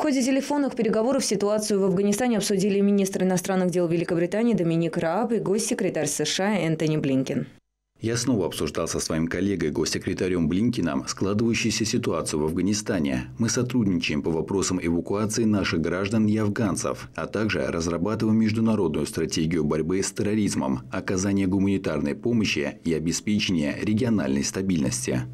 ходе телефонных переговоров ситуацию в Афганистане обсудили министр иностранных дел Великобритании Доминик Раб и госсекретарь США Энтони Блинкин. Я снова обсуждал со своим коллегой, госсекретарем Блинкином, складывающуюся ситуацию в Афганистане. Мы сотрудничаем по вопросам эвакуации наших граждан и афганцев, а также разрабатываем международную стратегию борьбы с терроризмом, оказание гуманитарной помощи и обеспечение региональной стабильности.